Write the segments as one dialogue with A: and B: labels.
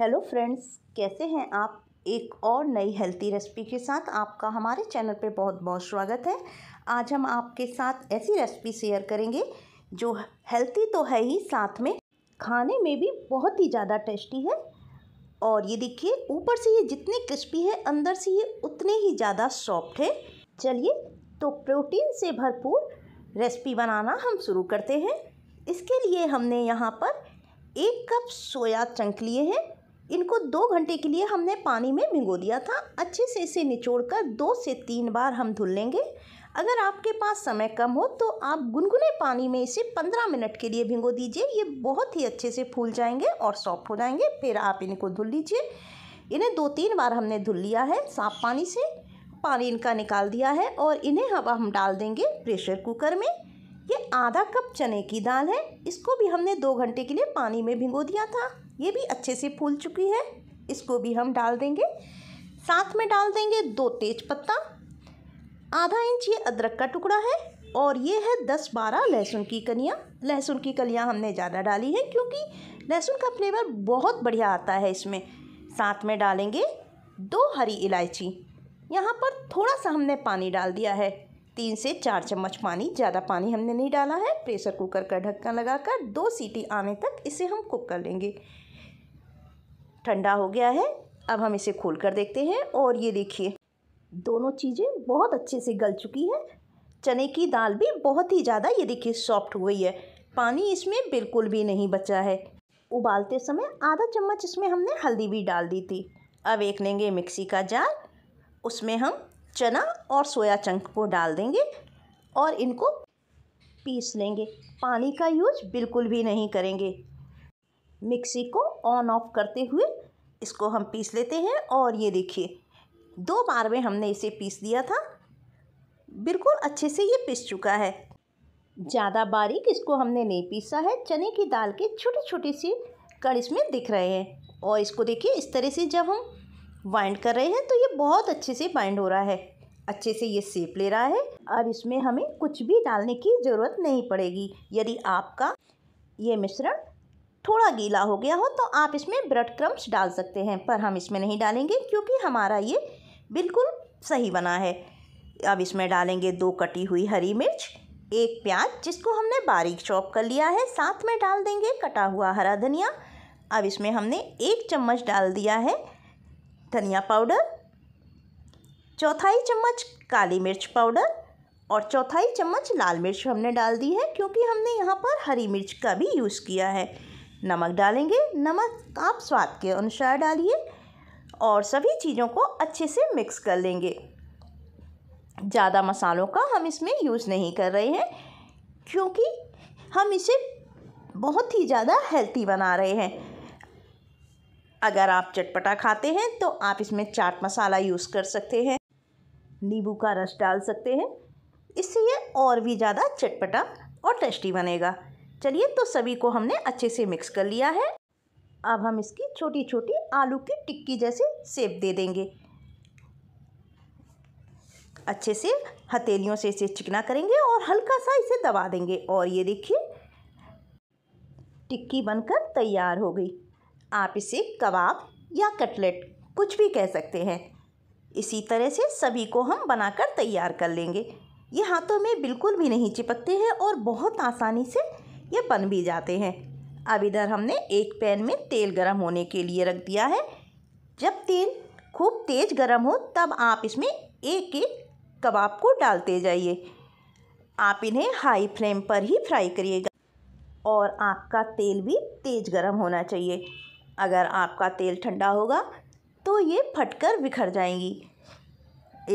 A: Hello friends कैसे हैं आप एक और नई हेल्थी रेसिपी के साथ आपका हमारे चैनल पर बहुत बहुत स्वागत है आज हम आपके साथ ऐसी रेसिपी शेयर करेंगे जो हेल्थी तो है ही साथ में खाने में भी बहुत ही ज़्यादा टेस्टी है और ये देखिए ऊपर से ये जितने क्रिस्पी है अंदर से ये उतने ही ज़्यादा सॉफ्ट है चलिए तो प्रोटीन से भरपूर रेसिपी बनाना हम शुरू करते हैं इसके लिए हमने यहाँ पर एक कप सोया चंक लिए हैं इनको दो घंटे के लिए हमने पानी में भिगो दिया था अच्छे से इसे निचोड़ कर दो से तीन बार हम धुल लेंगे अगर आपके पास समय कम हो तो आप गुनगुने पानी में इसे पंद्रह मिनट के लिए भिगो दीजिए ये बहुत ही अच्छे से फूल जाएंगे और सॉफ्ट हो जाएंगे फिर आप इनको धुल लीजिए इन्हें दो तीन बार हमने धुल लिया है साफ पानी से पानी इनका निकाल दिया है और इन्हें हवा हम डाल देंगे प्रेशर कुकर में ये आधा कप चने की दाल है इसको भी हमने दो घंटे के लिए पानी में भिगो दिया था ये भी अच्छे से फूल चुकी है इसको भी हम डाल देंगे साथ में डाल देंगे दो तेज पत्ता आधा इंच ये अदरक का टुकड़ा है और ये है दस बारह लहसुन की कलियाँ लहसुन की कलियाँ हमने ज़्यादा डाली है क्योंकि लहसुन का फ्लेवर बहुत बढ़िया आता है इसमें साथ में डालेंगे दो हरी इलायची यहाँ पर थोड़ा सा हमने पानी डाल दिया है तीन से चार चम्मच पानी ज़्यादा पानी हमने नहीं डाला है प्रेशर कुकर का ढक्कन लगाकर दो सीटी आने तक इसे हम कुक कर लेंगे ठंडा हो गया है अब हम इसे खोल कर देखते हैं और ये देखिए दोनों चीज़ें बहुत अच्छे से गल चुकी है चने की दाल भी बहुत ही ज़्यादा ये देखिए सॉफ्ट हो गई है पानी इसमें बिल्कुल भी नहीं बचा है उबालते समय आधा चम्मच इसमें हमने हल्दी भी डाल दी थी अब एक लेंगे मिक्सी का जार उसमें हम चना और सोया चंक को डाल देंगे और इनको पीस लेंगे पानी का यूज बिल्कुल भी नहीं करेंगे मिक्सी को ऑन ऑफ करते हुए इसको हम पीस लेते हैं और ये देखिए दो बार में हमने इसे पीस दिया था बिल्कुल अच्छे से ये पीस चुका है ज़्यादा बारीक इसको हमने नहीं पीसा है चने की दाल के छोटे छोटे से कड़ इसमें दिख रहे हैं और इसको देखिए इस तरह से जब हम बाइंड कर रहे हैं तो ये बहुत अच्छे से बाइंड हो रहा है अच्छे से ये सेप ले रहा है और इसमें हमें कुछ भी डालने की ज़रूरत नहीं पड़ेगी यदि आपका ये मिश्रण थोड़ा गीला हो गया हो तो आप इसमें ब्रेड क्रम्स डाल सकते हैं पर हम इसमें नहीं डालेंगे क्योंकि हमारा ये बिल्कुल सही बना है अब इसमें डालेंगे दो कटी हुई हरी मिर्च एक प्याज जिसको हमने बारीक चॉप कर लिया है साथ में डाल देंगे कटा हुआ हरा धनिया अब इसमें हमने एक चम्मच डाल दिया है धनिया पाउडर चौथाई चम्मच काली मिर्च पाउडर और चौथाई चम्मच लाल मिर्च हमने डाल दी है क्योंकि हमने यहाँ पर हरी मिर्च का भी यूज़ किया है नमक डालेंगे नमक आप स्वाद के अनुसार डालिए और सभी चीज़ों को अच्छे से मिक्स कर लेंगे ज़्यादा मसालों का हम इसमें यूज़ नहीं कर रहे हैं क्योंकि हम इसे बहुत ही ज़्यादा हेल्थी बना रहे हैं अगर आप चटपटा खाते हैं तो आप इसमें चाट मसाला यूज़ कर सकते हैं नींबू का रस डाल सकते हैं इससे ये और भी ज़्यादा चटपटा और टेस्टी बनेगा चलिए तो सभी को हमने अच्छे से मिक्स कर लिया है अब हम इसकी छोटी छोटी आलू की टिक्की जैसे सेब दे देंगे अच्छे से हथेलियों से इसे चिकना करेंगे और हल्का सा इसे दबा देंगे और ये देखिए टिक्की बनकर तैयार हो गई आप इसे कबाब या कटलेट कुछ भी कह सकते हैं इसी तरह से सभी को हम बनाकर तैयार कर लेंगे ये हाथों में बिल्कुल भी नहीं चिपकते हैं और बहुत आसानी से ये बन भी जाते हैं अब इधर हमने एक पैन में तेल गरम होने के लिए रख दिया है जब तेल खूब तेज़ गरम हो तब आप इसमें एक एक कबाब को डालते जाइए आप इन्हें हाई फ्लेम पर ही फ्राई करिएगा और आपका तेल भी तेज़ गरम होना चाहिए अगर आपका तेल ठंडा होगा तो ये फटकर बिखर जाएंगी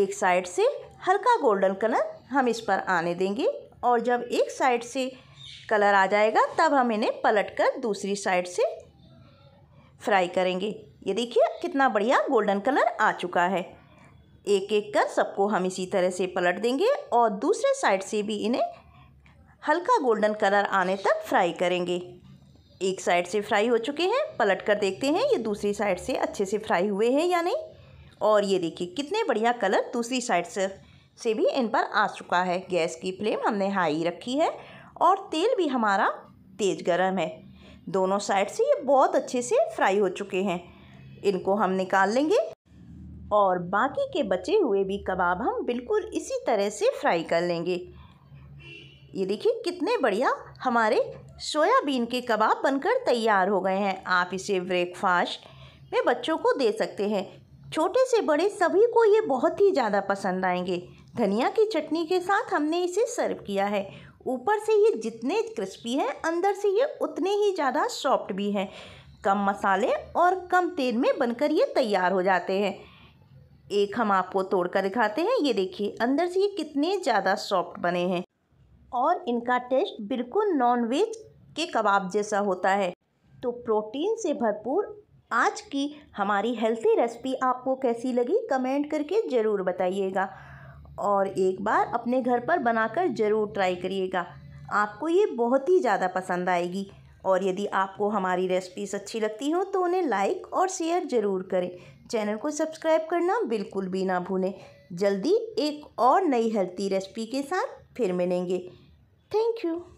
A: एक साइड से हल्का गोल्डन कलर हम इस पर आने देंगे और जब एक साइड से कलर आ जाएगा तब हम इन्हें पलट कर दूसरी साइड से फ्राई करेंगे ये देखिए कितना बढ़िया गोल्डन कलर आ चुका है एक एक कर सबको हम इसी तरह से पलट देंगे और दूसरे साइड से भी इन्हें हल्का गोल्डन कलर आने तक फ्राई करेंगे एक साइड से फ्राई हो चुके हैं पलट कर देखते हैं ये दूसरी साइड से अच्छे से फ्राई हुए हैं या नहीं और ये देखिए कितने बढ़िया कलर दूसरी साइड से से भी इन पर आ चुका है गैस की फ्लेम हमने हाई रखी है और तेल भी हमारा तेज़ गर्म है दोनों साइड से ये बहुत अच्छे से फ्राई हो चुके हैं इनको हम निकाल लेंगे और बाकी के बचे हुए भी कबाब हम बिल्कुल इसी तरह से फ्राई कर लेंगे ये देखिए कितने बढ़िया हमारे सोयाबीन के कबाब बनकर तैयार हो गए हैं आप इसे ब्रेकफास्ट में बच्चों को दे सकते हैं छोटे से बड़े सभी को ये बहुत ही ज़्यादा पसंद आएंगे धनिया की चटनी के साथ हमने इसे सर्व किया है ऊपर से ये जितने क्रिस्पी हैं अंदर से ये उतने ही ज़्यादा सॉफ्ट भी हैं कम मसाले और कम तेल में बनकर ये तैयार हो जाते हैं एक हम आपको तोड़कर दिखाते हैं ये देखिए अंदर से ये कितने ज़्यादा सॉफ्ट बने हैं और इनका टेस्ट बिल्कुल नॉन वेज के कबाब जैसा होता है तो प्रोटीन से भरपूर आज की हमारी हेल्थी रेसिपी आपको कैसी लगी कमेंट करके ज़रूर बताइएगा और एक बार अपने घर पर बनाकर ज़रूर ट्राई करिएगा आपको ये बहुत ही ज़्यादा पसंद आएगी और यदि आपको हमारी रेसिपीज अच्छी लगती हो तो उन्हें लाइक और शेयर ज़रूर करें चैनल को सब्सक्राइब करना बिल्कुल भी ना भूलें जल्दी एक और नई हेल्थी रेसिपी के साथ फिर मिलेंगे Thank you.